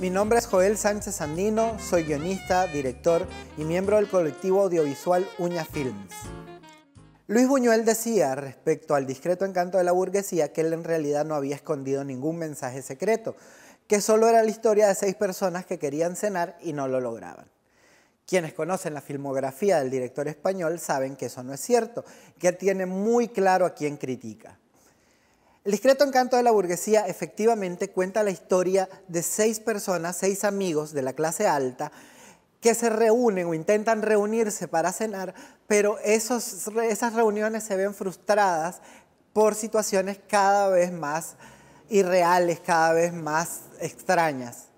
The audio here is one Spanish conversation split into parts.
Mi nombre es Joel Sánchez Andino, soy guionista, director y miembro del colectivo audiovisual Uña Films. Luis Buñuel decía respecto al discreto encanto de la burguesía que él en realidad no había escondido ningún mensaje secreto, que solo era la historia de seis personas que querían cenar y no lo lograban. Quienes conocen la filmografía del director español saben que eso no es cierto, que tiene muy claro a quién critica. El discreto encanto de la burguesía efectivamente cuenta la historia de seis personas, seis amigos de la clase alta, que se reúnen o intentan reunirse para cenar, pero esos, esas reuniones se ven frustradas por situaciones cada vez más irreales, cada vez más extrañas.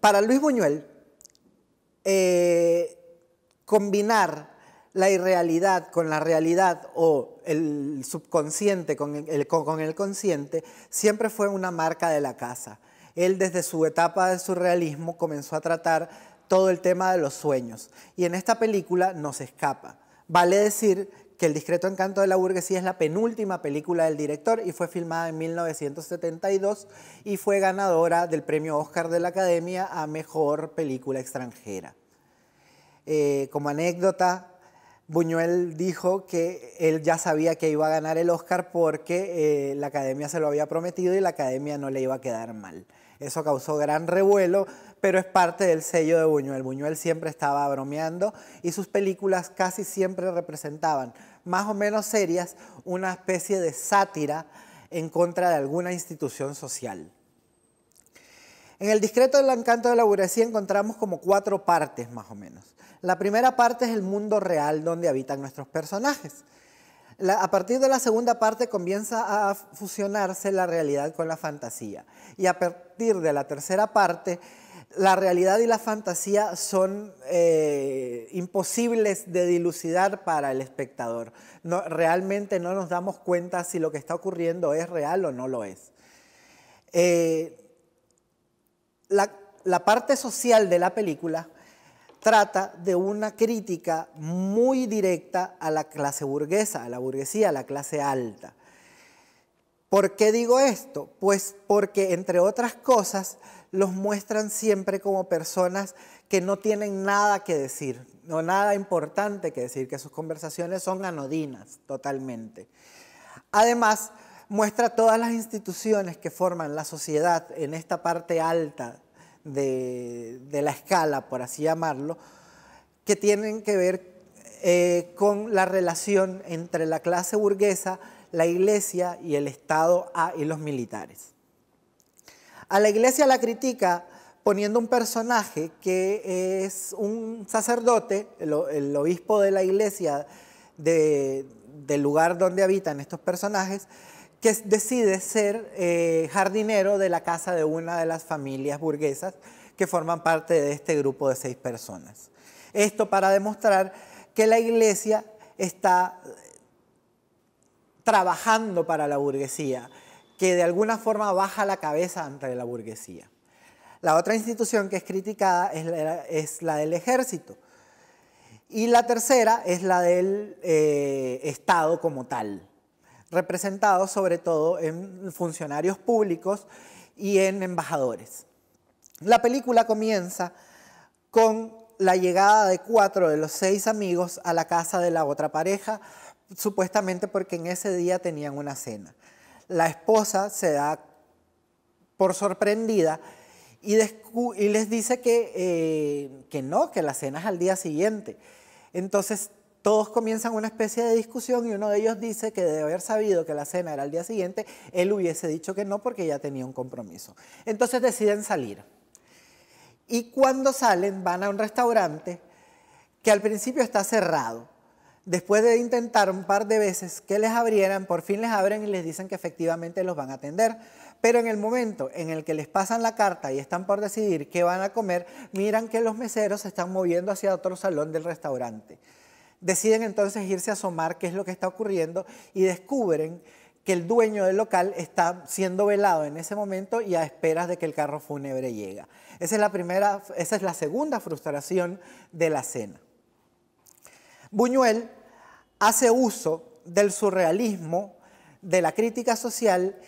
Para Luis Buñuel, eh, combinar la irrealidad con la realidad o el subconsciente con el, con el consciente siempre fue una marca de la casa. Él desde su etapa de surrealismo comenzó a tratar todo el tema de los sueños y en esta película se escapa. Vale decir que El discreto encanto de la burguesía es la penúltima película del director y fue filmada en 1972 y fue ganadora del premio Oscar de la Academia a Mejor Película Extranjera. Eh, como anécdota, Buñuel dijo que él ya sabía que iba a ganar el Oscar porque eh, la academia se lo había prometido y la academia no le iba a quedar mal. Eso causó gran revuelo, pero es parte del sello de Buñuel. Buñuel siempre estaba bromeando y sus películas casi siempre representaban, más o menos serias, una especie de sátira en contra de alguna institución social. En el discreto del encanto de la burguesía encontramos como cuatro partes más o menos. La primera parte es el mundo real donde habitan nuestros personajes. a partir de la segunda parte comienza a fusionarse la realidad con la fantasía. Y a partir de la tercera parte, la realidad y la fantasía son eh, imposibles de dilucidar para el espectador. No, realmente no nos damos cuenta si lo que está ocurriendo es real o no lo es. Eh, la, parte social de la película trata de una crítica muy directa a la clase burguesa, a la burguesía, a la clase alta. ¿Por qué digo esto? Pues porque, entre otras cosas, los muestran siempre como personas que no tienen nada que decir, no nada importante que decir, que sus conversaciones son anodinas totalmente. Además, muestra todas las instituciones que forman la sociedad en esta parte alta de, la escala, por así llamarlo, que tienen que ver eh, con la relación entre la clase burguesa, la iglesia y el Estado ah, y los militares. A la iglesia la critica poniendo un personaje que es un sacerdote, el, obispo de la iglesia del lugar donde habitan estos personajes, que decide ser eh, jardinero de la casa de una de las familias burguesas que forman parte de este grupo de seis personas. Esto para demostrar que la iglesia está eh, trabajando para la burguesía, que de alguna forma baja la cabeza ante la burguesía. La otra institución que es criticada es la, del ejército. Y la tercera es la del eh, Estado como tal representados sobre todo en funcionarios públicos y en embajadores. La película comienza con la llegada de cuatro de los seis amigos a la casa de la otra pareja, supuestamente porque en ese día tenían una cena. La esposa se da por sorprendida y, les dice que, eh, que no, que la cena es al día siguiente. Entonces todos comienzan una especie de discusión y uno de ellos dice que de haber sabido que la cena era al día siguiente, él hubiese dicho que no porque ya tenía un compromiso. Entonces deciden salir. Y cuando salen van a un restaurante que al principio está cerrado. Después de intentar un par de veces que les abrieran, por fin les abren y les dicen que efectivamente los van a atender. Pero en el momento en el que les pasan la carta y están por decidir qué van a comer, miran que los meseros se están moviendo hacia otro salón del restaurante. Deciden entonces irse a asomar qué es lo que está ocurriendo y descubren que el dueño del local está siendo velado en ese momento y a esperas de que el carro fúnebre llegue. Esa es la primera, esa es la segunda frustración de la cena. Buñuel hace uso del surrealismo, de la crítica social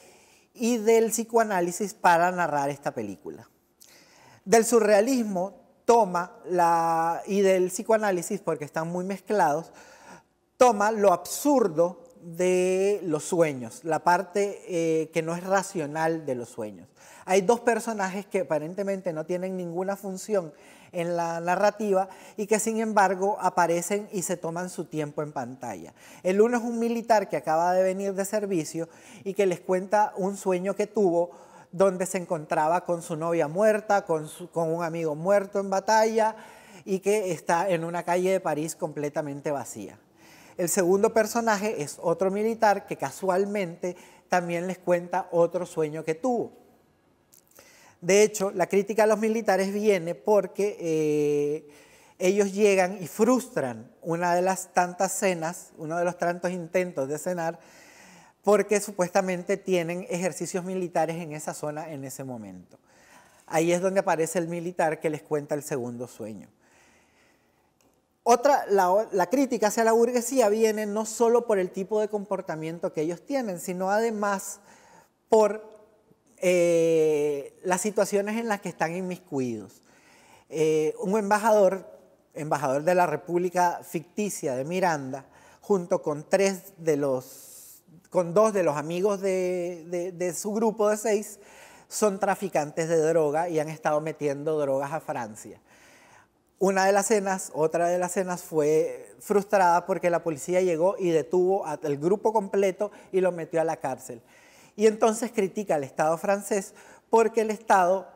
y del psicoanálisis para narrar esta película. Del surrealismo toma la, y del psicoanálisis, porque están muy mezclados, toma lo absurdo de los sueños, la parte eh, que no es racional de los sueños. Hay dos personajes que aparentemente no tienen ninguna función en la narrativa y que sin embargo aparecen y se toman su tiempo en pantalla. El uno es un militar que acaba de venir de servicio y que les cuenta un sueño que tuvo donde se encontraba con su novia muerta, con, un amigo muerto en batalla y que está en una calle de París completamente vacía. El segundo personaje es otro militar que casualmente también les cuenta otro sueño que tuvo. De hecho, la crítica a los militares viene porque eh, ellos llegan y frustran una de las tantas cenas, uno de los tantos intentos de cenar porque supuestamente tienen ejercicios militares en esa zona en ese momento. Ahí es donde aparece el militar que les cuenta el segundo sueño. Otra, la, crítica hacia la burguesía viene no solo por el tipo de comportamiento que ellos tienen, sino además por eh, las situaciones en las que están inmiscuidos. Eh, un embajador, embajador de la República ficticia de Miranda, junto con tres de los con dos de los amigos de, su grupo de seis, son traficantes de droga y han estado metiendo drogas a Francia. Una de las cenas, otra de las cenas fue frustrada porque la policía llegó y detuvo al grupo completo y lo metió a la cárcel. Y entonces critica al Estado francés porque el Estado,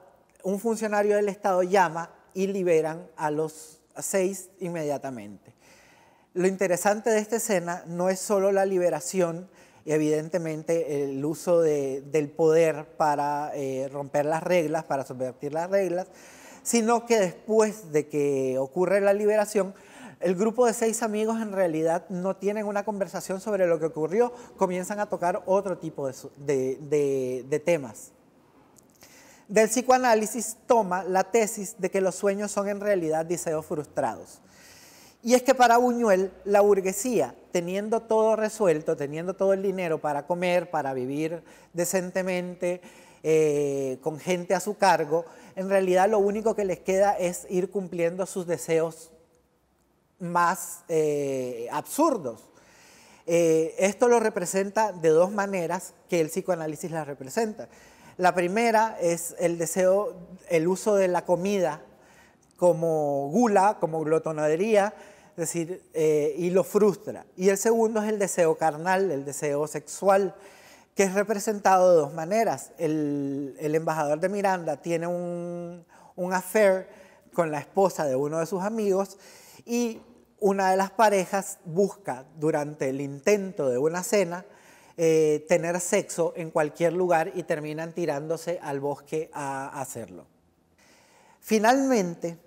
un funcionario del Estado llama y liberan a los seis inmediatamente. Lo interesante de esta escena no es solo la liberación, y evidentemente el uso del poder para eh, romper las reglas, para subvertir las reglas, sino que después de que ocurre la liberación, el grupo de seis amigos en realidad no tienen una conversación sobre lo que ocurrió, comienzan a tocar otro tipo de, de temas. Del psicoanálisis toma la tesis de que los sueños son en realidad deseos frustrados. Y es que para Buñuel, la burguesía teniendo todo resuelto, teniendo todo el dinero para comer, para vivir decentemente, eh, con gente a su cargo, en realidad lo único que les queda es ir cumpliendo sus deseos más eh, absurdos. Eh, esto lo representa de dos maneras que el psicoanálisis la representa. La primera es el deseo, el uso de la comida como gula, como glotonadería, decir, eh, y lo frustra. Y el segundo es el deseo carnal, el deseo sexual, que es representado de dos maneras. El, embajador de Miranda tiene un, affair con la esposa de uno de sus amigos y una de las parejas busca durante el intento de una cena eh, tener sexo en cualquier lugar y terminan tirándose al bosque a hacerlo. Finalmente,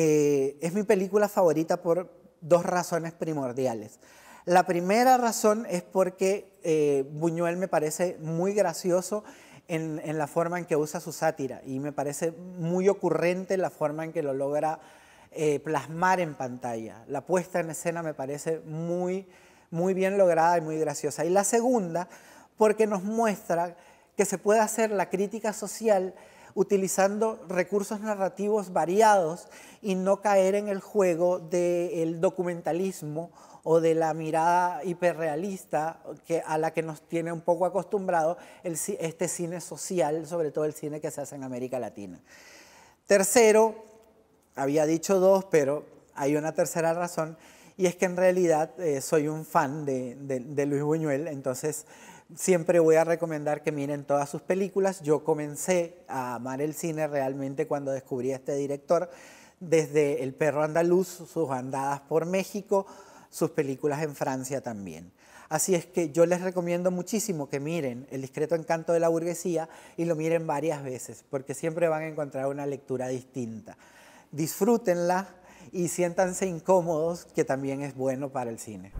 eh, es mi película favorita por dos razones primordiales. La primera razón es porque eh, Buñuel me parece muy gracioso en, la forma en que usa su sátira y me parece muy ocurrente la forma en que lo logra eh, plasmar en pantalla. La puesta en escena me parece muy, muy bien lograda y muy graciosa. Y la segunda, porque nos muestra que se puede hacer la crítica social utilizando recursos narrativos variados y no caer en el juego del documentalismo o de la mirada hiperrealista a la que nos tiene un poco acostumbrado este cine social, sobre todo el cine que se hace en América Latina. Tercero, había dicho dos, pero hay una tercera razón, y es que en realidad eh, soy un fan de, de Luis Buñuel, entonces Siempre voy a recomendar que miren todas sus películas. Yo comencé a amar el cine realmente cuando descubrí a este director, desde El perro andaluz, sus andadas por México, sus películas en Francia también. Así es que yo les recomiendo muchísimo que miren El discreto encanto de la burguesía y lo miren varias veces, porque siempre van a encontrar una lectura distinta. Disfrútenla y siéntanse incómodos, que también es bueno para el cine.